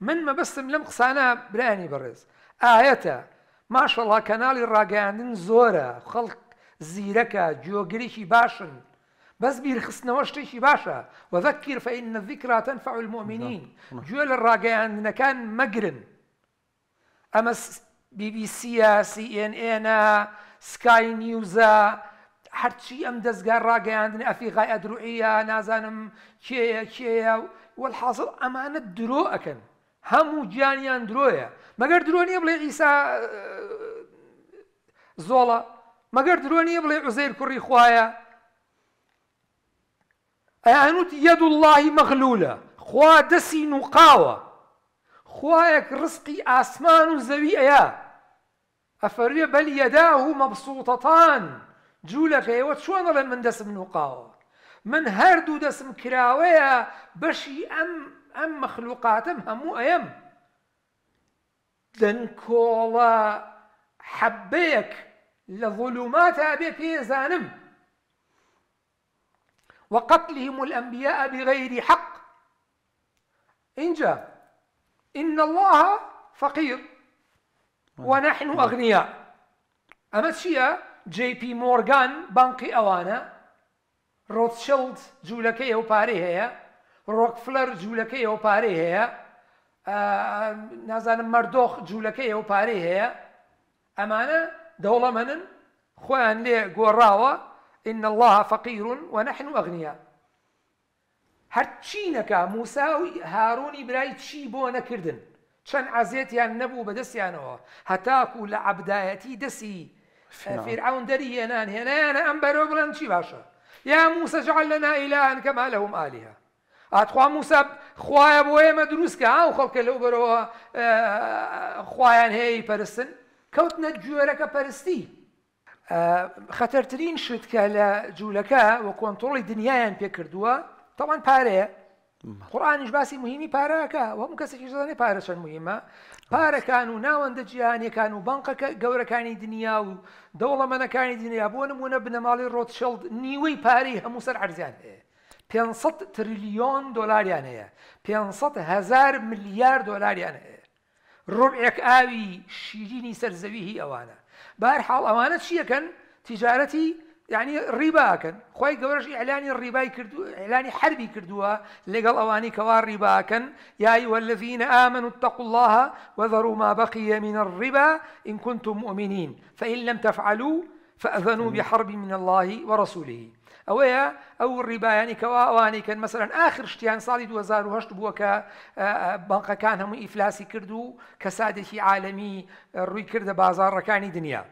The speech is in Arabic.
من ما بس ملم قصانا براني برز آياتا ما شاء الله كانالي راقانين زورا خلق زيركا جوغريشي باشن بس بيرخص نوشتيشي باشا وذكر فإن الذكرى تنفع المؤمنين جوال الراقانين كان مقرن أما بي بي سي سي ان ان سكاي نيوزا هرشي ام دزقار راقي عندنا افي غاية درعية نازانم كي كي والحاصل امانة دروء اكن هەموو گیانیان درۆیە مەگەر درۆ نیە بڵێ ئیسا اه، زۆڵە مەگەر درۆ نیە بڵێ عزەیر کوڕی خوایە ئەیانوت یەد اللهی مەغلولە خوا دەسی نوقاوە خوایەک ڕسقی ئاسمان و زەوی ئەیە ئەفەروێ بەل یەدا و مەبسووتەتان جوولەکە ئێوە چۆن دەڵێن من دەسم نوقاوە من هەردوو دەسم کراوەیە بەشی ئەم ئەم مەخلوقاتم هەموو ئەم دەنکۆڵە حەبەیەک لە ظلوماتە بێ پێزانم وقتلهم الأنبياء بغير حق إنجا إن الله فقير ونحن نعم. أغنياء أما شيء جي بي مورغان بانقي أوانا روتشيلد جولكي أو باري هي ڕۆکفلەر جوولەکەی ئەو پارەی هەیە نازانم مەردۆخ جوولەکەی ئەو پارەی هەیە ئەمانە دەوڵەمەنن خۆیان لێ گۆڕاوە إن الله فقير ونحن أغنياء هەرچی نەکە موساوی هارونی برای چی بۆ نەکردن چەند عزیێتیان نەبوو بە دەستیانەوە هەتاکو لە عبدایەتی دەسی فرعون دەری هێنان هێنانە ئەم بەرەوە بڵند چی باشە یا موسەجعل لەنا ئیلان کەما لەهم ئالیها ئاتخوا موسا خوایە بۆ ئێمە دروستکە ئاو خەڵکە لەو بەرەوە خوایان هەیە پەرستن کەوتنە گوێرەکە پەرستی خەتەرترین شتکە لە جوولەکە وە کۆنتۆڵی دنیایان پێکردووە تەوان پارەیە قڕانیش باسی مهمی پارەکە وەم کەسێکی زانێ پارە چەند مهمە پارەکان و ناوەندە جیهانیەکان و بانقەکە گەورەکانی دنیا و دەوڵەمەەکانی دنیا بۆ نمونە بنەماڵی ڕۆتشەڵد نیوەی پارەی هەموو سەر عرزیان هەیە 500 تريليون دولار هي 500 هزار دولار يعني هي ربعك آوي شیرینی سرزوي هي أوانا بار كان تجارتي يعني الربا كان خوي خی گەورەش الربا كردو کردو ئەلانی كردوا لقال أواني كوار کەوا كان يا أيها الذين آمنوا اتقوا الله وذروا ما بقي من الربا إن كنتم مؤمنين فإن لم تفعلوا فأذنوا بحرب من الله ورسوله ئەوەیە ئەو ڕیبایانی کەوا ئەوانی کەن مەسەرەن ئاخر شتیان ساڵی 2010 بووە کە بانقەکان هەموو ئیفلاسی کرد و کەسادێکی عالەمی ڕووی کردە بازارڕەکانی دنیا.